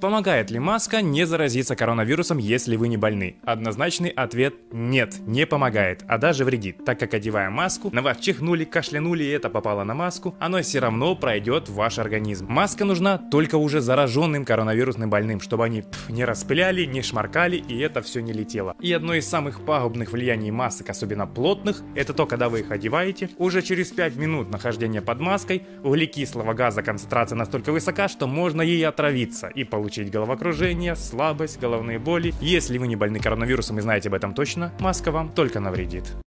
Помогает ли маска не заразиться коронавирусом, если вы не больны? Однозначный ответ – нет, не помогает, а даже вредит, так как одевая маску, на вас чихнули, кашлянули, и это попало на маску, оно все равно пройдет в ваш организм. Маска нужна только уже зараженным коронавирусным больным, чтобы они пф, не распыляли, не шмаркали и это все не летело. И одно из самых пагубных влияний масок, особенно плотных, это то, когда вы их одеваете, уже через 5 минут нахождения под маской углекислого газа концентрация настолько высока, что можно ей отравиться и получить получить головокружение, слабость, головные боли. Если вы не больны коронавирусом и знаете об этом точно, маска вам только навредит.